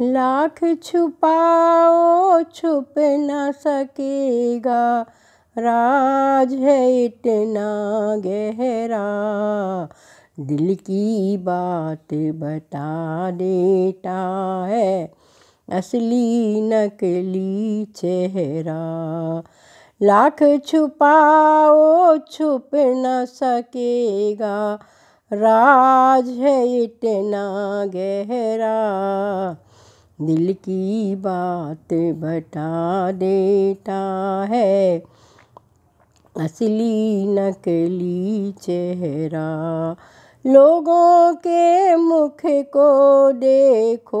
लाख छुपाओ छुप न सकेगा राज है इतना गहरा दिल की बात बता देता है असली नकली चेहरा लाख छुपाओ छुप न सकेगा राज है इतना गहरा दिल की बात बता देता है असली नकली चेहरा लोगों के मुख को देखो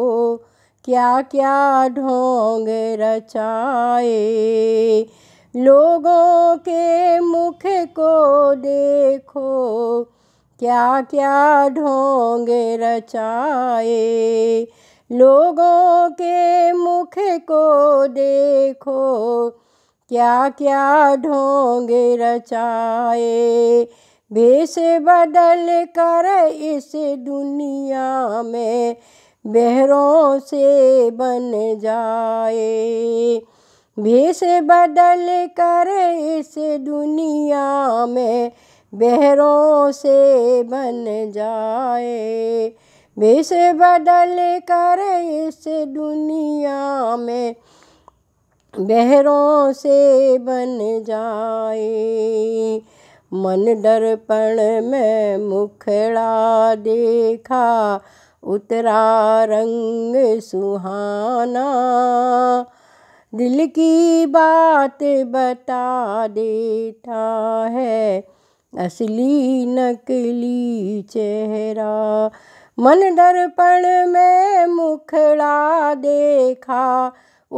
क्या क्या ढोंग रचाए लोगों के मुख को देखो क्या क्या ढोंग रचाए लोगों के मुख को देखो क्या क्या ढोंगे रचाए भेष बदल कर इस दुनिया में बहरों से बन जाए भेष बदल कर इस दुनिया में बहरों से बन जाए वेश बदल कर इस दुनिया में बहरों से बन जाए मन दर्पण में मुखड़ा देखा उतरा रंग सुहाना दिल की बात बता देता है असली नकली चेहरा मन दर्पण में मुखड़ा देखा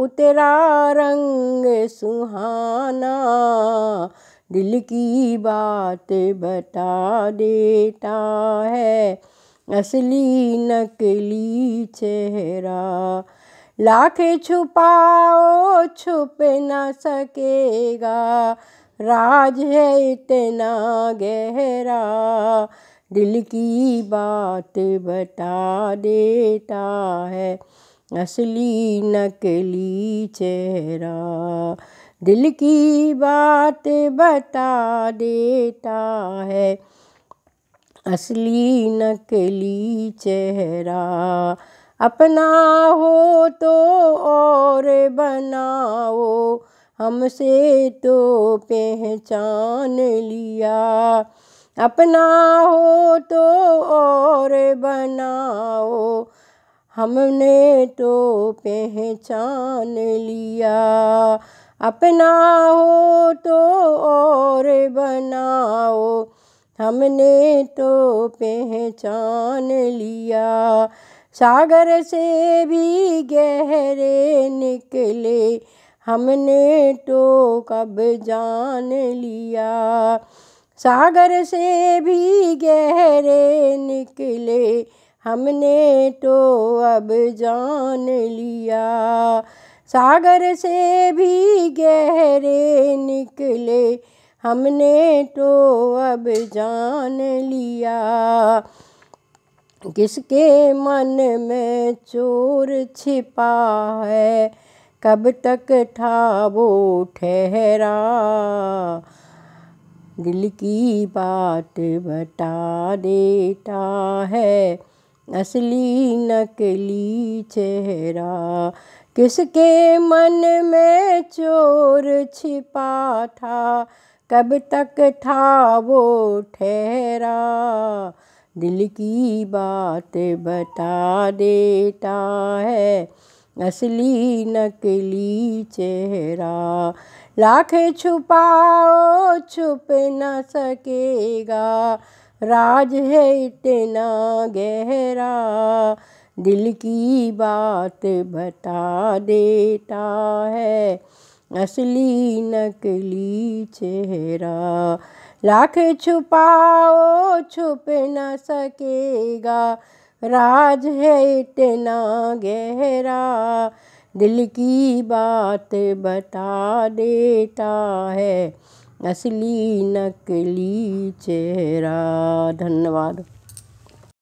उतरा रंग सुहाना दिल की बात बता देता है असली नकली चेहरा लाख छुपाओ छुप न सकेगा राज है इतना गहरा दिल की बात बता देता है असली नकली चेहरा दिल की बात बता देता है असली नकली चेहरा अपना हो तो और बनाओ हमसे तो पहचान लिया अपना हो तो और बनाओ हमने तो पहचान लिया अपना हो तो और बनाओ हमने तो पहचान लिया सागर से भी गहरे निकले हमने तो कब जान लिया सागर से भी गहरे निकले हमने तो अब जान लिया सागर से भी गहरे निकले हमने तो अब जान लिया किसके मन में चोर छिपा है कब तक था वो ठहरा दिल की बात बता देता है असली नकली चेहरा किसके मन में चोर छिपा था कब तक था वो ठहरा दिल की बात बता देता है असली नकली चेहरा लाख छुपाओ छुप न सकेगा राज है इतना गहरा दिल की बात बता देता है असली नकली चेहरा लाख छुपाओ छुप न सकेगा राज है इतना गहरा दिल की बात बता देता है असली नकली चेहरा धन्यवाद